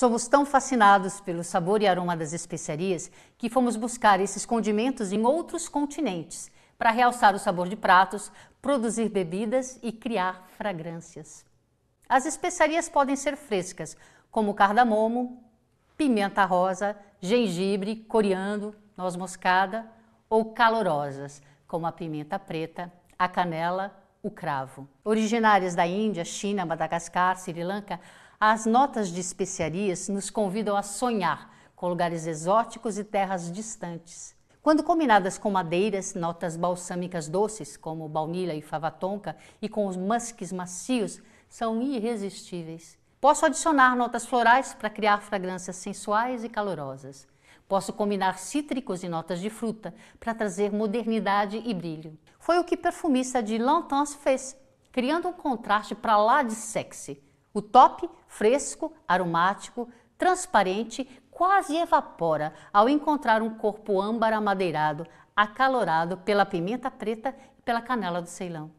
Somos tão fascinados pelo sabor e aroma das especiarias que fomos buscar esses condimentos em outros continentes para realçar o sabor de pratos, produzir bebidas e criar fragrâncias. As especiarias podem ser frescas, como cardamomo, pimenta rosa, gengibre, coriandro, noz moscada, ou calorosas, como a pimenta preta, a canela, o cravo. Originárias da Índia, China, Madagascar, Sri Lanka, as notas de especiarias nos convidam a sonhar com lugares exóticos e terras distantes. Quando combinadas com madeiras, notas balsâmicas doces, como baunilha e fava tonka, e com os musques macios, são irresistíveis. Posso adicionar notas florais para criar fragrâncias sensuais e calorosas. Posso combinar cítricos e notas de fruta para trazer modernidade e brilho. Foi o que perfumista de Lantance fez, criando um contraste para lá de sexy. O top, fresco, aromático, transparente, quase evapora ao encontrar um corpo âmbar amadeirado, acalorado pela pimenta preta e pela canela do Ceilão.